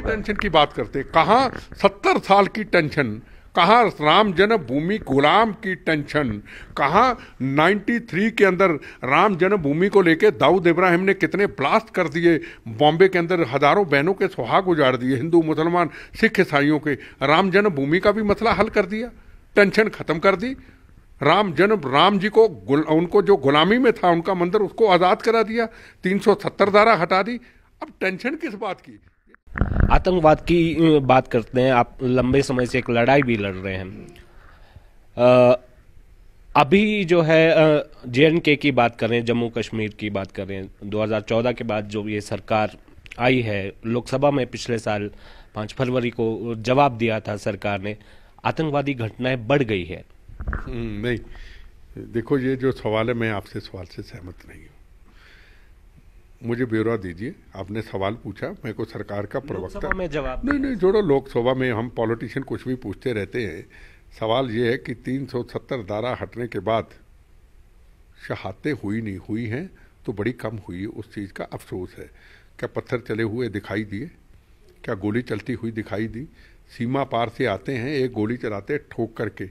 की टेंशन की बात करते कहा सत्तर साल की टेंशन कहा राम जन्मभूमि गुलाम की टेंशन कहा 93 के अंदर राम जन्मभूमि को लेके दाऊद इब्राहिम ने कितने ब्लास्ट कर दिए बॉम्बे के अंदर हज़ारों बहनों के सुहाग उजाड़ दिए हिंदू मुसलमान सिख ईसाइयों के राम जन्मभूमि का भी मसला हल कर दिया टेंशन ख़त्म कर दी राम जन्म राम जी को गुल, उनको जो गुलामी में था उनका मंदिर उसको आज़ाद करा दिया 370 धारा हटा दी अब टेंशन किस बात की आतंकवाद की बात करते हैं आप लंबे समय से एक लड़ाई भी लड़ रहे हैं आ, अभी जो है जे के की बात करें जम्मू कश्मीर की बात करें 2014 के बाद जो ये सरकार आई है लोकसभा में पिछले साल पाँच फरवरी को जवाब दिया था सरकार ने आतंकवादी घटनाएं बढ़ गई है हम्म, नहीं देखो ये जो सवाल है मैं आपसे सवाल से सहमत नहीं मुझे ब्यौरा दीजिए आपने सवाल पूछा मेरे को सरकार का प्रवक्ता में जवाब नहीं नहीं जोड़ो लोकसभा में हम पॉलिटिशियन कुछ भी पूछते रहते हैं सवाल ये है कि 370 धारा हटने के बाद शहादतें हुई नहीं हुई हैं तो बड़ी कम हुई है उस चीज़ का अफसोस है क्या पत्थर चले हुए दिखाई दिए क्या गोली चलती हुई दिखाई दी सीमा पार से आते हैं एक गोली चलाते ठोक करके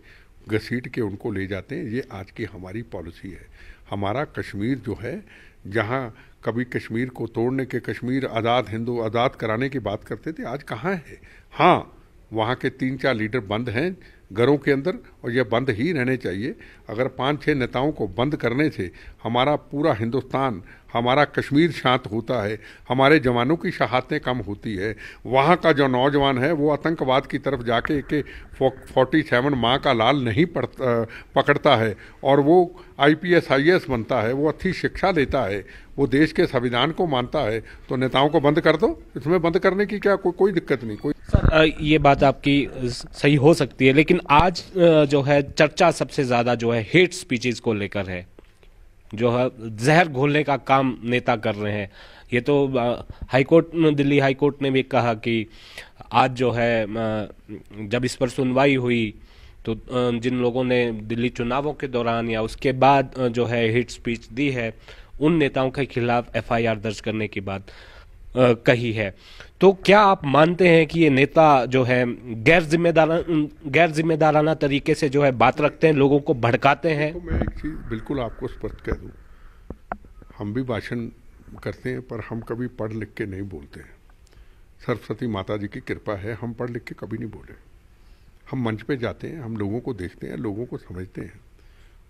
घसीट के उनको ले जाते हैं ये आज की हमारी पॉलिसी है हमारा कश्मीर जो है जहाँ कभी कश्मीर को तोड़ने के कश्मीर आज़ाद हिंदू आज़ाद कराने की बात करते थे आज कहाँ है हाँ वहाँ के तीन चार लीडर बंद हैं घरों के अंदर और यह बंद ही रहने चाहिए अगर पाँच छः नेताओं को बंद करने से हमारा पूरा हिंदुस्तान हमारा कश्मीर शांत होता है हमारे जवानों की शहादतें कम होती है वहाँ का जो नौजवान है वो आतंकवाद की तरफ जाके के फोर्टी सेवन माँ का लाल नहीं पड़ता पकड़ता है और वो I P S I S बनता है वो अच्छी शिक्षा लेता है वो देश के संविधान को मानता है तो नेताओं को बंद कर दो इसमें बंद करने की क्या को, कोई दिक्कत नहीं कोई ये बात आपकी सही हो सकती है लेकिन आज जो है चर्चा सबसे ज़्यादा जो है हेट स्पीचेस को लेकर है जो है जहर घोलने का काम नेता कर रहे हैं ये तो हाईकोर्ट दिल्ली हाईकोर्ट ने भी कहा कि आज जो है जब इस पर सुनवाई हुई तो जिन लोगों ने दिल्ली चुनावों के दौरान या उसके बाद जो है हिट स्पीच दी है उन नेताओं के खिलाफ एफआईआर दर्ज करने की बात कही है तो क्या आप मानते हैं कि ये नेता जो है गैर जिम्मेदार गैर जिम्मेदाराना तरीके से जो है बात रखते हैं लोगों को भड़काते हैं तो मैं एक चीज़ बिल्कुल आपको स्पष्ट कह दूँ हम भी भाषण करते हैं पर हम कभी पढ़ लिख के नहीं बोलते हैं सरस्वती माता जी की कृपा है हम पढ़ लिख के कभी नहीं बोले हम मंच पे जाते हैं हम लोगों को देखते हैं लोगों को समझते हैं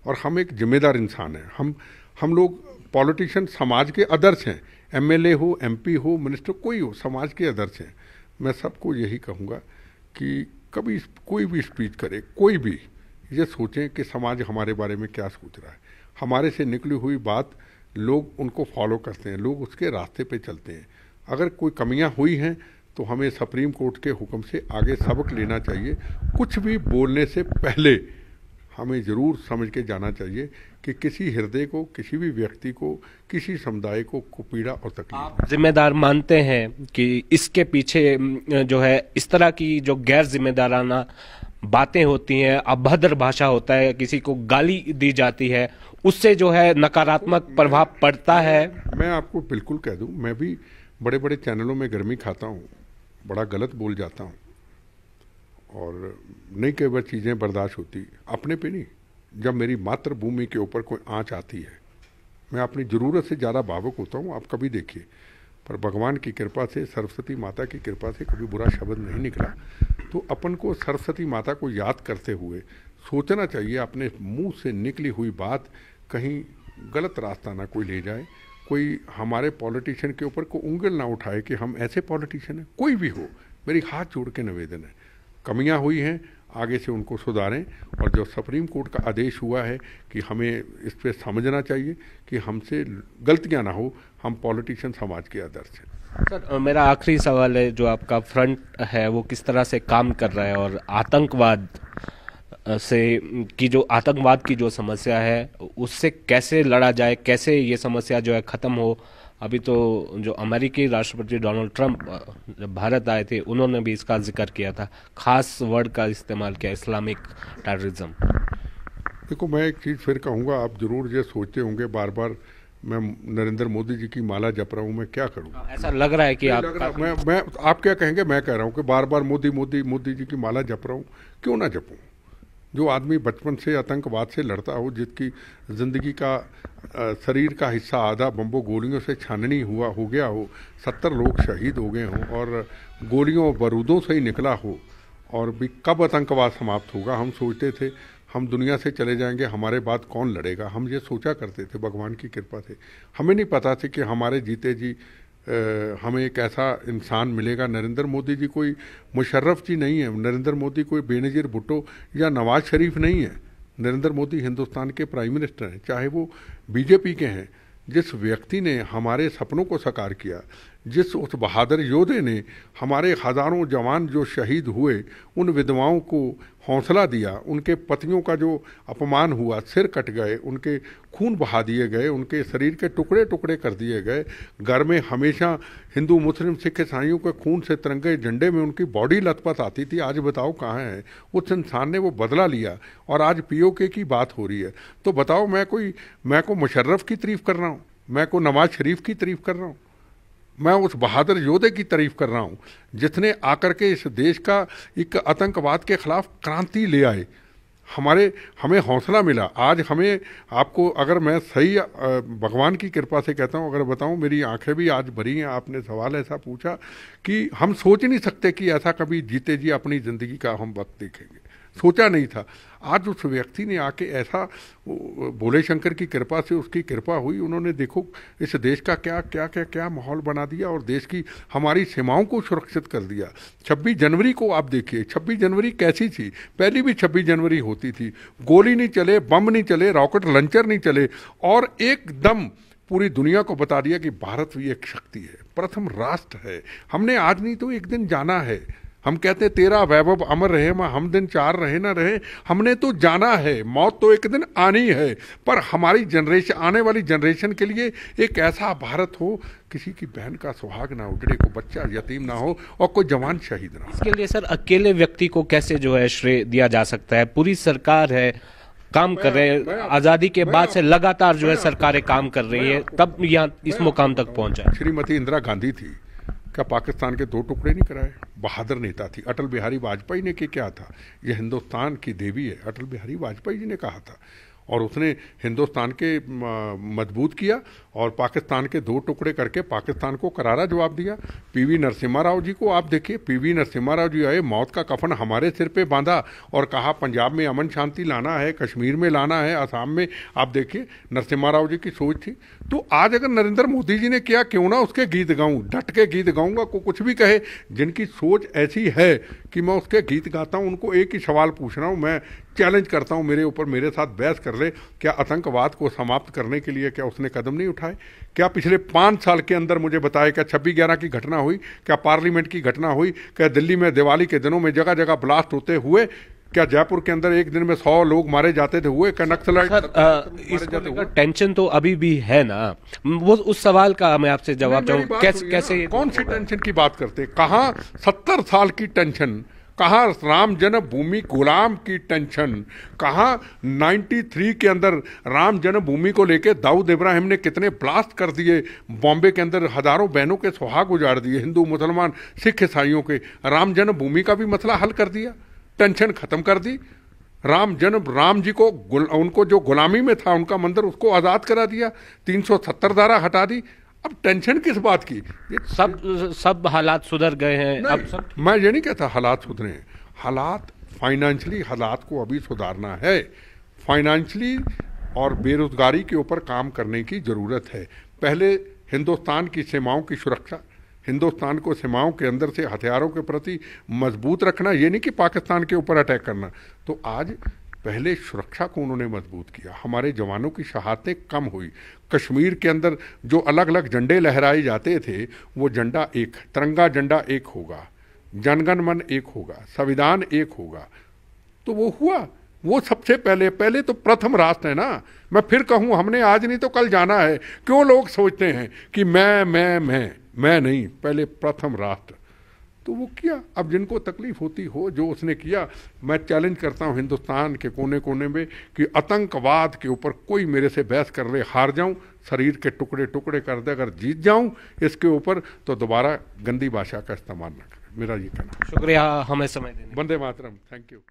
और हम एक जिम्मेदार इंसान हैं हम हम लोग पॉलिटिशियन समाज के अदर्श हैं एमएलए हो एमपी हो मिनिस्टर कोई हो समाज के आदर्श हैं मैं सबको यही कहूँगा कि कभी कोई भी स्पीच करे कोई भी ये सोचें कि समाज हमारे बारे में क्या सोच रहा है हमारे से निकली हुई बात लोग उनको फॉलो करते हैं लोग उसके रास्ते पे चलते हैं अगर कोई कमियां हुई हैं तो हमें सुप्रीम कोर्ट के हुक्म से आगे सबक लेना चाहिए कुछ भी बोलने से पहले हमें ज़रूर समझ के जाना चाहिए कि किसी हृदय को किसी भी व्यक्ति को किसी समुदाय को कुपीड़ा और तकलीफ जिम्मेदार मानते हैं कि इसके पीछे जो है इस तरह की जो गैर जिम्मेदाराना बातें होती हैं अभद्र भाषा होता है किसी को गाली दी जाती है उससे जो है नकारात्मक प्रभाव पड़ता है मैं आपको बिल्कुल कह दूं मैं भी बड़े बड़े चैनलों में गर्मी खाता हूँ बड़ा गलत बोल जाता हूँ और नहीं कई बार चीज़ें बर्दाश्त होती अपने पे नहीं जब मेरी मातृभूमि के ऊपर कोई आँच आती है मैं अपनी ज़रूरत से ज़्यादा भावुक होता हूँ आप कभी देखिए पर भगवान की कृपा से सरस्वती माता की कृपा से कभी बुरा शब्द नहीं निकला तो अपन को सरस्वती माता को याद करते हुए सोचना चाहिए अपने मुंह से निकली हुई बात कहीं गलत रास्ता ना कोई ले जाए कोई हमारे पॉलिटिशियन के ऊपर को उंगल ना उठाए कि हम ऐसे पॉलिटिशियन हैं कोई भी हो मेरी हाथ जोड़ के निवेदन है कमियां हुई हैं आगे से उनको सुधारें और जो सुप्रीम कोर्ट का आदेश हुआ है कि हमें इस पर समझना चाहिए कि हमसे गलतियाँ ना हो हम पॉलिटिशियन समाज के आदर्श हैं सर मेरा आखिरी सवाल है जो आपका फ्रंट है वो किस तरह से काम कर रहा है और आतंकवाद से की जो आतंकवाद की जो समस्या है उससे कैसे लड़ा जाए कैसे ये समस्या जो है ख़त्म हो अभी तो जो अमेरिकी राष्ट्रपति डोनाल्ड ट्रंप जब भारत आए थे उन्होंने भी इसका जिक्र किया था खास वर्ड का इस्तेमाल किया इस्लामिक टेररिज्म देखो मैं एक चीज़ फिर कहूँगा आप जरूर ये सोचते होंगे बार बार मैं नरेंद्र मोदी जी की माला जप रहा हूँ मैं क्या करूँ हाँ, ऐसा लग रहा है कि आप रहा, मैं मैं आप क्या कहेंगे मैं कह रहा हूँ कि बार बार मोदी मोदी मोदी जी की माला जप रहा हूँ क्यों ना जपूँ जो आदमी बचपन से आतंकवाद से लड़ता हो जिसकी ज़िंदगी का आ, शरीर का हिस्सा आधा बम्बो गोलियों से छाननी हुआ हो गया हो सत्तर लोग शहीद हो गए हों और गोलियों बारूदों से ही निकला हो और भी कब आतंकवाद समाप्त होगा हम सोचते थे हम दुनिया से चले जाएंगे हमारे बाद कौन लड़ेगा हम ये सोचा करते थे भगवान की कृपा से हमें नहीं पता था कि हमारे जीते जी हमें एक ऐसा इंसान मिलेगा नरेंद्र मोदी जी कोई मुशर्रफ जी नहीं है नरेंद्र मोदी कोई बेनजीर भुट्टो या नवाज शरीफ नहीं है नरेंद्र मोदी हिंदुस्तान के प्राइम मिनिस्टर हैं चाहे वो बीजेपी के हैं जिस व्यक्ति ने हमारे सपनों को साकार किया जिस उस बहादुर योद्धे ने हमारे हज़ारों जवान जो शहीद हुए उन विधवाओं को हौसला दिया उनके पतियों का जो अपमान हुआ सिर कट गए उनके खून बहा दिए गए उनके शरीर के टुकड़े टुकड़े कर दिए गए घर में हमेशा हिंदू मुस्लिम सिख ईसाइयों के खून से तिरंगे झंडे में उनकी बॉडी लतपत आती थी आज बताओ कहाँ है उस इंसान ने वो बदला लिया और आज पीओके की बात हो रही है तो बताओ मैं कोई मैं को मुशर्रफ की तारीफ कर रहा हूँ मैं को नवाज शरीफ की तरीफ़ कर रहा हूँ मैं उस बहादुर योद्धे की तारीफ कर रहा हूँ जिसने आकर के इस देश का एक आतंकवाद के खिलाफ क्रांति ले आए हमारे हमें हौसला मिला आज हमें आपको अगर मैं सही भगवान की कृपा से कहता हूँ अगर बताऊँ मेरी आंखें भी आज भरी हैं आपने सवाल ऐसा पूछा कि हम सोच नहीं सकते कि ऐसा कभी जीते जी अपनी ज़िंदगी का हम वक्त देखेंगे सोचा नहीं था आज उस व्यक्ति ने आके ऐसा भोले शंकर की कृपा से उसकी कृपा हुई उन्होंने देखो इस देश का क्या क्या क्या क्या माहौल बना दिया और देश की हमारी सीमाओं को सुरक्षित कर दिया 26 जनवरी को आप देखिए 26 जनवरी कैसी थी पहली भी 26 जनवरी होती थी गोली नहीं चले बम नहीं चले रॉकेट लंचर नहीं चले और एकदम पूरी दुनिया को बता दिया कि भारत भी एक शक्ति है प्रथम राष्ट्र है हमने आज नहीं तो एक दिन जाना है हम कहते हैं तेरा वैभव अमर रहे हम दिन चार रहे ना रहे हमने तो जाना है मौत तो एक दिन आनी है पर हमारी जनरेशन आने वाली जनरेशन के लिए एक ऐसा भारत हो किसी की बहन का सुहाग ना उजड़े को बच्चा यतीम ना हो और कोई जवान शहीद ना हो इसके लिए सर अकेले व्यक्ति को कैसे जो है श्रेय दिया जा सकता है पूरी सरकार है काम कर रहे हैं आजादी के बाद से लगातार जो है सरकारें काम कर रही है तब यहाँ इस मुकाम तक पहुंचा श्रीमती इंदिरा गांधी थी क्या पाकिस्तान के दो टुकड़े नहीं कराए बहादुर नेता थी अटल बिहारी वाजपेयी ने के क्या था यह हिंदुस्तान की देवी है अटल बिहारी वाजपेयी जी ने कहा था और उसने हिंदुस्तान के मजबूत किया और पाकिस्तान के दो टुकड़े करके पाकिस्तान को करारा जवाब दिया पीवी नरसिम्हा राव जी को आप देखिए पीवी नरसिम्हा राव जी आए मौत का कफन हमारे सिर पे बांधा और कहा पंजाब में अमन शांति लाना है कश्मीर में लाना है असम में आप देखिए नरसिम्हा राव जी की सोच थी तो आज अगर नरेंद्र मोदी जी ने किया क्यों ना उसके गीत गाऊँ डट के गीत गाऊँगा को कुछ भी कहे जिनकी सोच ऐसी है कि मैं उसके गीत गाता हूँ उनको एक ही सवाल पूछ रहा हूँ मैं चैलेंज करता हूँ मेरे ऊपर मेरे साथ बहस कर ले क्या आतंकवाद को समाप्त करने के लिए क्या उसने कदम नहीं उठाए क्या पिछले पाँच साल के अंदर मुझे बताया क्या छब्बीस ग्यारह की घटना हुई क्या पार्लियामेंट की घटना हुई क्या दिल्ली में दिवाली के दिनों में जगह जगह ब्लास्ट होते हुए क्या जयपुर के अंदर एक दिन में सौ लोग मारे जाते थे हुए क्या नक्सल टेंशन तो अभी भी है ना वो उस सवाल का मैं आपसे जवाब चाहूँ कैसे कैसे कौन सी टेंशन की बात करते कहा सत्तर साल की टेंशन कहा राम जन्म भूमि गुलाम की टेंशन कहा 93 के अंदर राम जन्म भूमि को लेके दाऊद इब्राहिम ने कितने ब्लास्ट कर दिए बॉम्बे के अंदर हज़ारों बहनों के सुहाग उजाड़ दिए हिंदू मुसलमान सिख ईसाइयों के राम जन्म भूमि का भी मसला हल कर दिया टेंशन खत्म कर दी राम जन्म राम जी को गुल, उनको जो गुलामी में था उनका मंदिर उसको आज़ाद करा दिया 370 धारा हटा दी अब टेंशन किस बात की ये सब सब हालात सुधर गए हैं अब सब मैं ये नहीं कहता हालात सुधरे हैं हालात फाइनेंशली हालात को अभी सुधारना है फाइनेंशली और बेरोजगारी के ऊपर काम करने की ज़रूरत है पहले हिंदुस्तान की सीमाओं की सुरक्षा हिंदुस्तान को सीमाओं के अंदर से हथियारों के प्रति मजबूत रखना ये नहीं कि पाकिस्तान के ऊपर अटैक करना तो आज पहले सुरक्षा को उन्होंने मजबूत किया हमारे जवानों की शहादतें कम हुई कश्मीर के अंदर जो अलग अलग झंडे लहराए जाते थे वो झंडा एक तिरंगा झंडा एक होगा जनगण मन एक होगा संविधान एक होगा तो वो हुआ वो सबसे पहले पहले तो प्रथम राष्ट्र है ना मैं फिर कहूँ हमने आज नहीं तो कल जाना है क्यों लोग सोचते हैं कि मैं मैं मैं मैं नहीं पहले प्रथम राष्ट्र तो वो किया अब जिनको तकलीफ होती हो जो उसने किया मैं चैलेंज करता हूँ हिंदुस्तान के कोने कोने में कि आतंकवाद के ऊपर कोई मेरे से बहस कर ले हार जाऊँ शरीर के टुकड़े टुकड़े कर दे अगर जीत जाऊँ इसके ऊपर तो दोबारा गंदी भाषा का इस्तेमाल न करें मेरा ये कहना शुक्रिया हमें समय देने वंदे मातरम थैंक यू